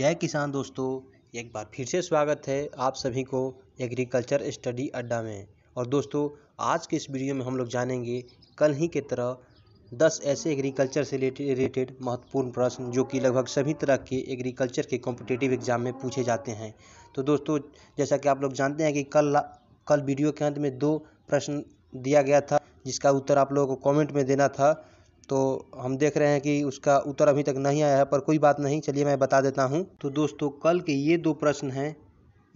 जय किसान दोस्तों एक बार फिर से स्वागत है आप सभी को एग्रीकल्चर स्टडी अड्डा में और दोस्तों आज के इस वीडियो में हम लोग जानेंगे कल ही के तरह 10 ऐसे एग्रीकल्चर से रिलेटेड महत्वपूर्ण प्रश्न जो कि लगभग सभी तरह के एग्रीकल्चर के कॉम्पिटेटिव एग्जाम में पूछे जाते हैं तो दोस्तों जैसा कि आप लोग जानते हैं कि कल कल वीडियो के अंत में दो प्रश्न दिया गया था जिसका उत्तर आप लोगों को कॉमेंट में देना था तो हम देख रहे हैं कि उसका उत्तर अभी तक नहीं आया है पर कोई बात नहीं चलिए मैं बता देता हूँ तो दोस्तों कल के ये दो प्रश्न हैं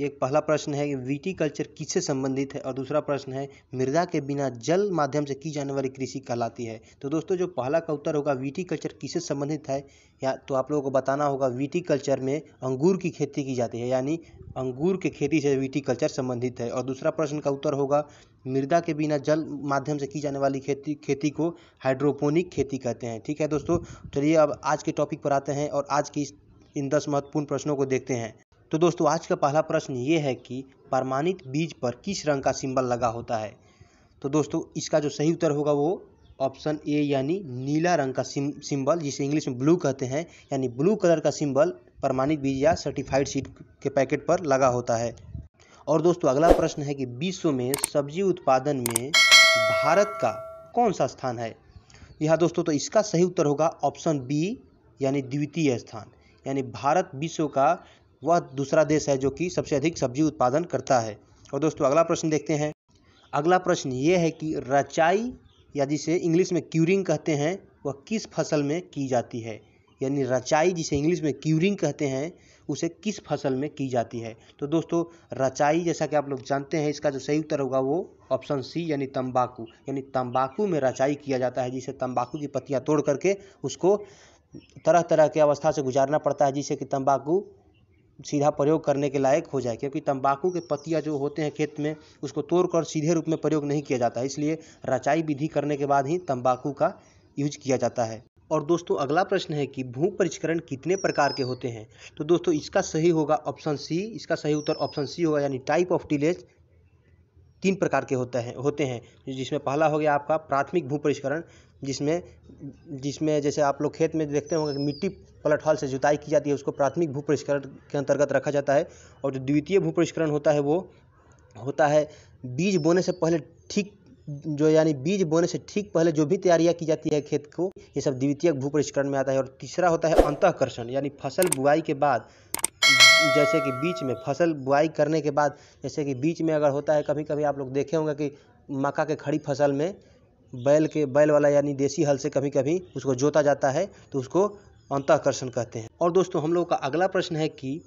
एक पहला प्रश्न है कि कल्चर किससे संबंधित है और दूसरा प्रश्न है मृदा के बिना जल माध्यम से की जाने वाली कृषि कहलाती है तो दोस्तों जो पहला का उत्तर होगा वीटी कल्चर किससे संबंधित है या तो आप लोगों को बताना होगा वीटी कल्चर में अंगूर की खेती की जाती है यानी अंगूर के खेती से वीटी कल्चर संबंधित है और दूसरा प्रश्न का उत्तर होगा मृदा के बिना जल माध्यम से की जाने वाली खेती खेती को हाइड्रोपोनिक खेती कहते हैं ठीक है दोस्तों चलिए अब आज के टॉपिक पर आते हैं और आज की इन दस महत्वपूर्ण प्रश्नों को देखते हैं तो दोस्तों आज का पहला प्रश्न ये है कि प्रमाणित बीज पर किस रंग का सिंबल लगा होता है तो दोस्तों इसका जो सही उत्तर होगा वो ऑप्शन ए यानी नीला रंग का सिंबल जिसे इंग्लिश में ब्लू कहते हैं यानी ब्लू कलर का सिंबल प्रमाणित बीज या सर्टिफाइड सीड के पैकेट पर लगा होता है और दोस्तों अगला प्रश्न है कि विश्व में सब्जी उत्पादन में भारत का कौन सा स्थान है यह दोस्तों तो इसका सही उत्तर होगा ऑप्शन बी यानी द्वितीय स्थान यानी भारत विश्व का वह दूसरा देश है जो कि सबसे अधिक सब्जी उत्पादन करता है और दोस्तों अगला प्रश्न देखते हैं अगला प्रश्न ये है कि रचाई या जिसे इंग्लिश में क्यूरिंग कहते हैं वह किस फसल में की जाती है यानी रचाई जिसे इंग्लिश में क्यूरिंग कहते हैं उसे किस फसल में की जाती है तो दोस्तों रचाई जैसा कि आप लोग जानते हैं इसका जो सही उत्तर होगा वो ऑप्शन सी यानी तंबाकू यानी तंबाकू में रचाई किया जाता है जिसे तंबाकू की पत्तियां तोड़ करके उसको तरह तरह के अवस्था से गुजारना पड़ता है जिससे कि तंबाकू सीधा प्रयोग करने के लायक हो जाए क्योंकि तम्बाकू के पत्तियाँ जो होते हैं खेत में उसको तोड़कर सीधे रूप में प्रयोग नहीं किया जाता है इसलिए रचाई विधि करने के बाद ही तम्बाकू का यूज किया जाता है और दोस्तों अगला प्रश्न है कि भू परिष्करण कितने प्रकार के होते हैं तो दोस्तों इसका सही होगा ऑप्शन सी इसका सही उत्तर ऑप्शन सी होगा यानी टाइप ऑफ टिलेज तीन प्रकार के होते हैं होते हैं जिसमें पहला हो गया आपका प्राथमिक भू परिष्करण जिसमें जिसमें जैसे आप लोग खेत में देखते होंगे कि मिट्टी पलट हॉल से जुताई की जाती है उसको प्राथमिक भू परिष्करण के अंतर्गत रखा जाता है और जो द्वितीय भू परिष्करण होता है वो होता है बीज बोने से पहले ठीक जो यानी बीज बोने से ठीक पहले जो भी तैयारियां की जाती है खेत को ये सब द्वितीय भू परिष्करण में आता है और तीसरा होता है अंतकर्षण यानी फसल बुआई के बाद जैसे कि बीच में फसल बुआई करने के बाद जैसे कि बीच में अगर होता है कभी कभी आप लोग देखे होंगे कि मक्का के खड़ी फसल में बैल के बैल वाला यानी देसी हल से कभी कभी उसको जोता जाता है तो उसको आकर्षण कहते हैं और दोस्तों हम लोग का अगला प्रश्न है कि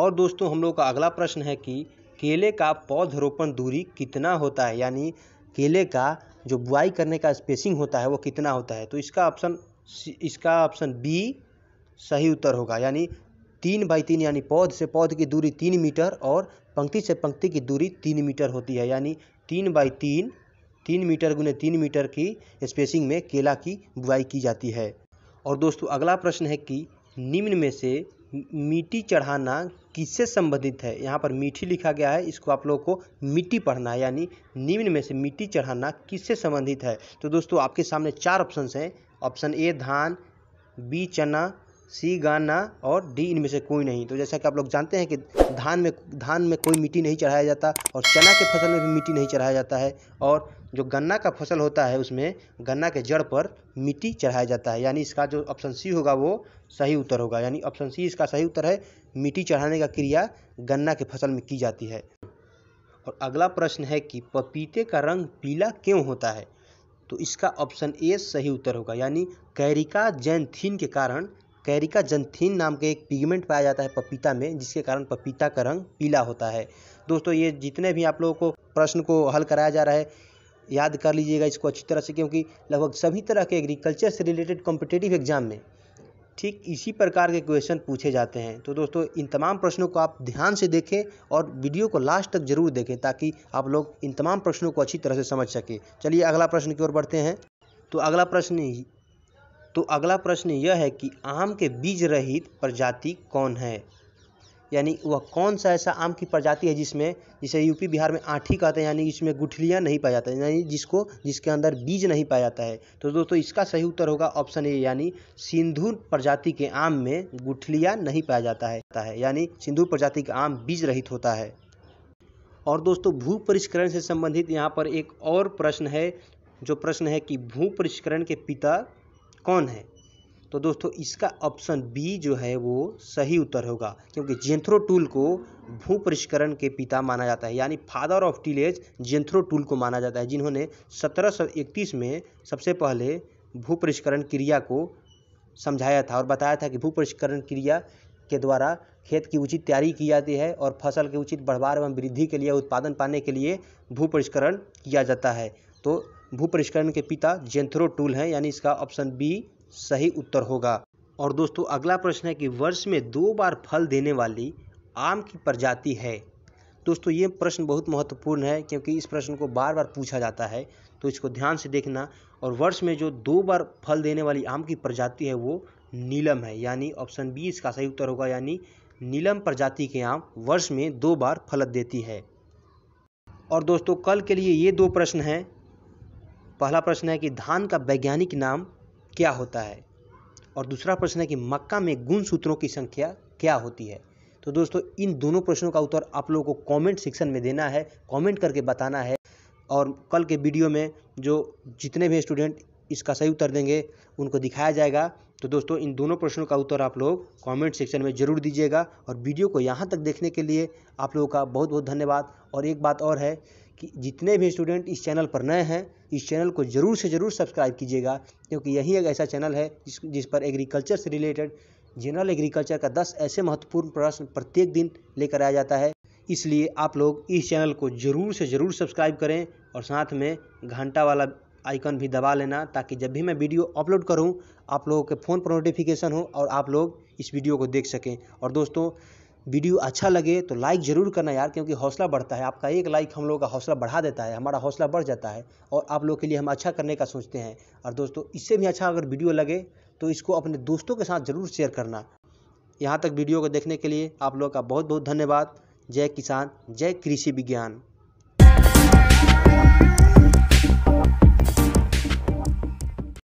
और दोस्तों हम लोग का अगला प्रश्न है कि केले का पौधरोपण दूरी कितना होता है यानी केले का जो बुआई करने का स्पेसिंग होता है वो कितना होता है तो इसका ऑप्शन इसका ऑप्शन बी सही उत्तर होगा यानी तीन बाई तीन यानी पौध से पौध की दूरी तीन मीटर और पंक्ति से पंक्ति की दूरी तीन मीटर होती है यानी तीन बाई तीन तीन मीटर गुने तीन मीटर की स्पेसिंग में केला की बुआई की जाती है और दोस्तों अगला प्रश्न है कि निम्न में से मिट्टी चढ़ाना किससे संबंधित है यहाँ पर मीठी लिखा गया है इसको आप लोगों को मिट्टी पढ़ना है यानी निम्न में से मिट्टी चढ़ाना किससे संबंधित है तो दोस्तों आपके सामने चार ऑप्शन हैं ऑप्शन ए धान बी चना सी गाना और डी इनमें से कोई नहीं तो जैसा कि आप लोग जानते हैं कि धान में धान में कोई मिट्टी नहीं चढ़ाया जाता और चना के फसल में भी मिट्टी नहीं चढ़ाया जाता है और जो गन्ना का फसल होता है उसमें गन्ना के जड़ पर मिट्टी चढ़ाया जाता है यानी इसका जो ऑप्शन सी होगा वो सही उत्तर होगा यानी ऑप्शन सी इसका सही उत्तर है मिट्टी चढ़ाने का क्रिया गन्ना के फसल में की जाती है और अगला प्रश्न है कि पपीते का रंग पीला क्यों होता है तो इसका ऑप्शन ए सही उत्तर होगा यानी कैरिका थीन के कारण कैरिका जंथीन नाम के एक पिगमेंट पाया जाता है पपीता में जिसके कारण पपीता का रंग पीला होता है दोस्तों ये जितने भी आप लोगों को प्रश्न को हल कराया जा रहा है याद कर लीजिएगा इसको अच्छी तरह से क्योंकि लगभग सभी तरह के एग्रीकल्चर से रिलेटेड कॉम्पिटेटिव एग्जाम में ठीक इसी प्रकार के क्वेश्चन पूछे जाते हैं तो दोस्तों इन तमाम प्रश्नों को आप ध्यान से देखें और वीडियो को लास्ट तक जरूर देखें ताकि आप लोग इन तमाम प्रश्नों को अच्छी तरह से समझ सकें चलिए अगला प्रश्न की ओर बढ़ते हैं तो अगला प्रश्न तो अगला प्रश्न यह है कि आम के बीज रहित प्रजाति कौन है यानी वह कौन सा ऐसा आम की प्रजाति है जिसमें जिसे यूपी बिहार में आठी कहते हैं यानी इसमें गुठलियाँ नहीं पाया जाता है यानी जिसको जिसके अंदर बीज नहीं पाया जाता है तो दोस्तों इसका सही उत्तर होगा ऑप्शन ए यानी सिंधु प्रजाति के आम में गुठलियाँ नहीं पाया जाता है यानी सिंधु प्रजाति का आम बीज रहित होता है और दोस्तों भू परिष्करण से संबंधित यहाँ पर एक और प्रश्न है जो प्रश्न है कि भू परिष्करण के पिता कौन है तो दोस्तों इसका ऑप्शन बी जो है वो सही उत्तर होगा क्योंकि जेंथ्रो टूल को भू परिष्करण के पिता माना जाता है यानी father of tillage Jethro Tull को माना जाता है जिन्होंने 1731 में सबसे पहले भू परिष्करण क्रिया को समझाया था और बताया था कि भू परिष्करण क्रिया के द्वारा खेत की उचित तैयारी की जाती है और फसल के उचित बढ़वार एवं वृद्धि के लिए उत्पादन पाने के लिए भू परिष्करण किया जाता है तो भू परिष्करण के पिता जेंथ्रो टूल हैं यानी इसका ऑप्शन बी सही उत्तर होगा और दोस्तों अगला प्रश्न है कि वर्ष में दो बार फल देने वाली आम की प्रजाति है दोस्तों ये प्रश्न बहुत महत्वपूर्ण है क्योंकि इस प्रश्न को बार बार पूछा जाता है तो इसको ध्यान से देखना और वर्ष में जो दो बार फल देने वाली आम की प्रजाति है वो नीलम है यानी ऑप्शन बी इसका सही उत्तर होगा यानी नीलम प्रजाति के आम वर्ष में दो बार फलत देती है और दोस्तों कल के लिए ये दो प्रश्न हैं पहला प्रश्न है कि धान का वैज्ञानिक नाम क्या होता है और दूसरा प्रश्न है कि मक्का में गुण सूत्रों की संख्या क्या होती है तो दोस्तों इन दोनों प्रश्नों का उत्तर आप लोगों को कमेंट सेक्शन में देना है कमेंट करके बताना है और कल के वीडियो में जो जितने भी स्टूडेंट इसका सही उत्तर देंगे उनको दिखाया जाएगा तो दोस्तों इन दोनों प्रश्नों का उत्तर आप लोग कमेंट सेक्शन में ज़रूर दीजिएगा और वीडियो को यहाँ तक देखने के लिए आप लोगों का बहुत बहुत धन्यवाद और एक बात और है कि जितने भी स्टूडेंट इस चैनल पर नए हैं इस चैनल को ज़रूर से ज़रूर सब्सक्राइब कीजिएगा क्योंकि यही एक ऐसा चैनल है जिस जिस पर एग्रीकल्चर से रिलेटेड जनरल एग्रीकल्चर का दस ऐसे महत्वपूर्ण प्रश्न प्रत्येक दिन लेकर आया जाता है इसलिए आप लोग इस चैनल को ज़रूर से ज़रूर सब्सक्राइब करें और साथ में घंटा वाला आइकन भी दबा लेना ताकि जब भी मैं वीडियो अपलोड करूं आप लोगों के फ़ोन पर नोटिफिकेशन हो और आप लोग इस वीडियो को देख सकें और दोस्तों वीडियो अच्छा लगे तो लाइक ज़रूर करना यार क्योंकि हौसला बढ़ता है आपका एक लाइक हम लोग का हौसला बढ़ा देता है हमारा हौसला बढ़ जाता है और आप लोग के लिए हम अच्छा करने का सोचते हैं और दोस्तों इससे भी अच्छा अगर वीडियो लगे तो इसको अपने दोस्तों के साथ ज़रूर शेयर करना यहाँ तक वीडियो को देखने के लिए आप लोग का बहुत बहुत धन्यवाद जय किसान जय कृषि विज्ञान